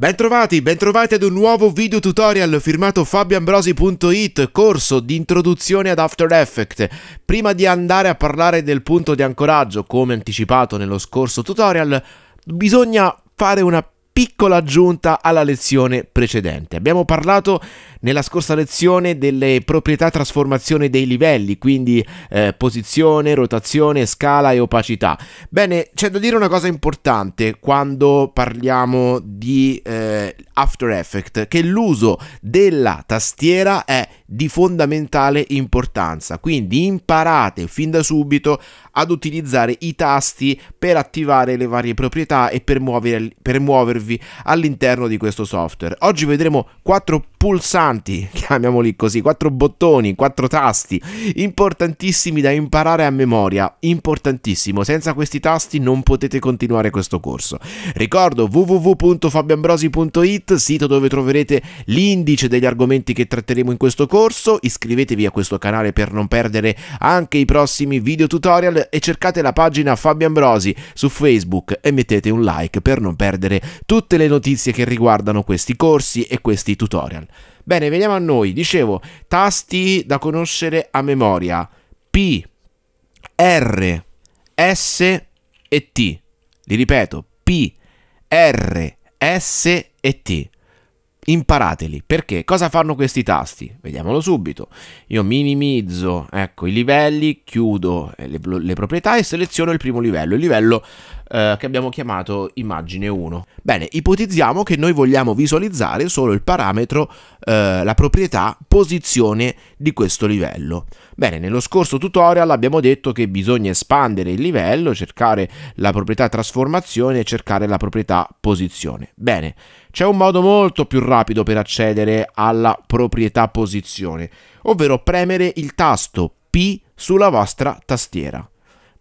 Bentrovati, bentrovati ad un nuovo video tutorial firmato fabioambrosi.it, corso di introduzione ad After Effects. Prima di andare a parlare del punto di ancoraggio, come anticipato nello scorso tutorial, bisogna fare una piccola aggiunta alla lezione precedente. Abbiamo parlato nella scorsa lezione delle proprietà trasformazione dei livelli, quindi eh, posizione, rotazione, scala e opacità. Bene, c'è da dire una cosa importante quando parliamo di eh, After Effects che l'uso della tastiera è di fondamentale importanza, quindi imparate fin da subito ad utilizzare i tasti per attivare le varie proprietà e per, muovere, per muovervi all'interno di questo software. Oggi vedremo quattro pulsanti, chiamiamoli così, quattro bottoni, quattro tasti importantissimi da imparare a memoria, importantissimo, senza questi tasti non potete continuare questo corso. Ricordo www.fabianbrosi.it sito dove troverete l'indice degli argomenti che tratteremo in questo corso, iscrivetevi a questo canale per non perdere anche i prossimi video tutorial e cercate la pagina Fabio Ambrosi su Facebook e mettete un like per non perdere tutte le notizie che riguardano questi corsi e questi tutorial. Bene, veniamo a noi. Dicevo, tasti da conoscere a memoria. P, R, S e T. Li ripeto, P, R, S, S e T. Imparateli, perché cosa fanno questi tasti? Vediamolo subito. Io minimizzo, ecco, i livelli, chiudo eh, le, le proprietà e seleziono il primo livello, il livello eh, che abbiamo chiamato immagine 1. Bene, ipotizziamo che noi vogliamo visualizzare solo il parametro, eh, la proprietà posizione di questo livello. Bene, nello scorso tutorial abbiamo detto che bisogna espandere il livello, cercare la proprietà trasformazione e cercare la proprietà posizione. Bene, c'è un modo molto più rapido per accedere alla proprietà posizione, ovvero premere il tasto P sulla vostra tastiera.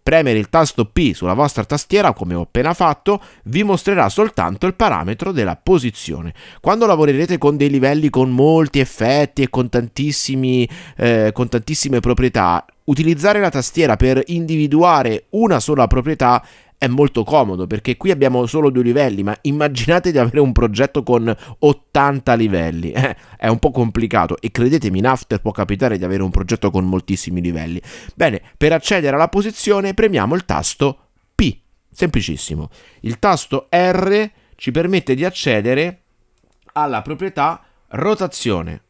Premere il tasto P sulla vostra tastiera, come ho appena fatto, vi mostrerà soltanto il parametro della posizione. Quando lavorerete con dei livelli con molti effetti e con, eh, con tantissime proprietà, utilizzare la tastiera per individuare una sola proprietà è molto comodo perché qui abbiamo solo due livelli, ma immaginate di avere un progetto con 80 livelli, eh, è un po' complicato e credetemi in After può capitare di avere un progetto con moltissimi livelli. Bene, per accedere alla posizione premiamo il tasto P, semplicissimo. Il tasto R ci permette di accedere alla proprietà rotazione.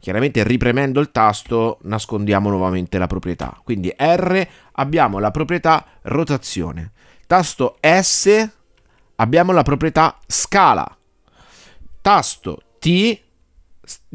Chiaramente ripremendo il tasto nascondiamo nuovamente la proprietà. Quindi R abbiamo la proprietà rotazione. Tasto S abbiamo la proprietà scala. Tasto T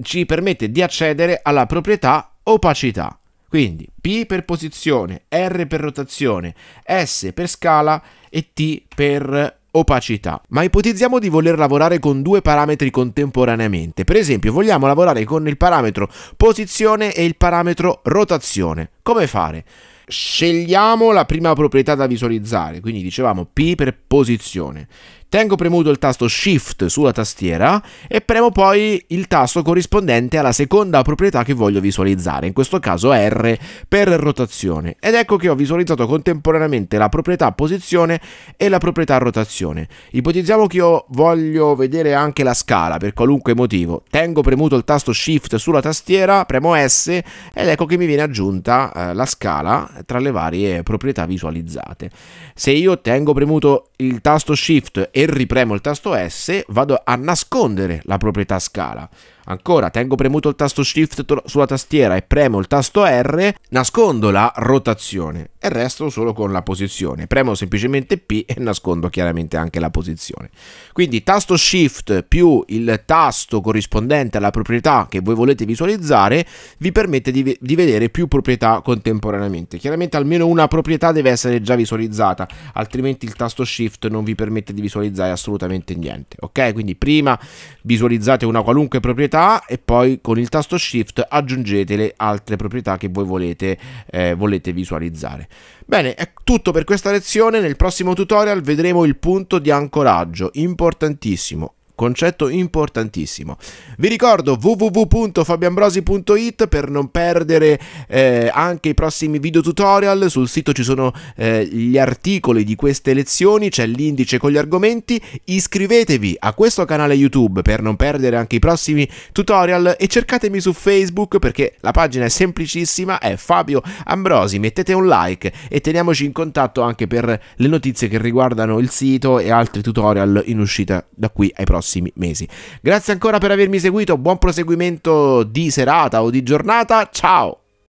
ci permette di accedere alla proprietà opacità. Quindi P per posizione, R per rotazione, S per scala e T per opacità. Ma ipotizziamo di voler lavorare con due parametri contemporaneamente. Per esempio, vogliamo lavorare con il parametro posizione e il parametro rotazione. Come fare? Scegliamo la prima proprietà da visualizzare, quindi dicevamo P per posizione. Tengo premuto il tasto Shift sulla tastiera e premo poi il tasto corrispondente alla seconda proprietà che voglio visualizzare, in questo caso R per rotazione. Ed ecco che ho visualizzato contemporaneamente la proprietà posizione e la proprietà rotazione. Ipotizziamo che io voglio vedere anche la scala per qualunque motivo. Tengo premuto il tasto Shift sulla tastiera, premo S ed ecco che mi viene aggiunta eh, la scala tra le varie proprietà visualizzate. Se io tengo premuto il tasto Shift e ripremo il tasto S, vado a nascondere la proprietà scala. Ancora, tengo premuto il tasto Shift sulla tastiera e premo il tasto R, nascondo la rotazione e resto solo con la posizione. Premo semplicemente P e nascondo chiaramente anche la posizione. Quindi tasto Shift più il tasto corrispondente alla proprietà che voi volete visualizzare vi permette di, di vedere più proprietà contemporaneamente. Chiaramente almeno una proprietà deve essere già visualizzata, altrimenti il tasto Shift non vi permette di visualizzare assolutamente niente. Ok, quindi prima visualizzate una qualunque proprietà e poi con il tasto Shift aggiungete le altre proprietà che voi volete, eh, volete visualizzare. Bene, è tutto per questa lezione, nel prossimo tutorial vedremo il punto di ancoraggio, importantissimo concetto importantissimo. Vi ricordo www.fabianbrosi.it per non perdere eh, anche i prossimi video tutorial, sul sito ci sono eh, gli articoli di queste lezioni, c'è l'indice con gli argomenti, iscrivetevi a questo canale YouTube per non perdere anche i prossimi tutorial e cercatemi su Facebook perché la pagina è semplicissima, è Fabio Ambrosi, mettete un like e teniamoci in contatto anche per le notizie che riguardano il sito e altri tutorial in uscita da qui ai prossimi prossimi mesi. Grazie ancora per avermi seguito, buon proseguimento di serata o di giornata, ciao!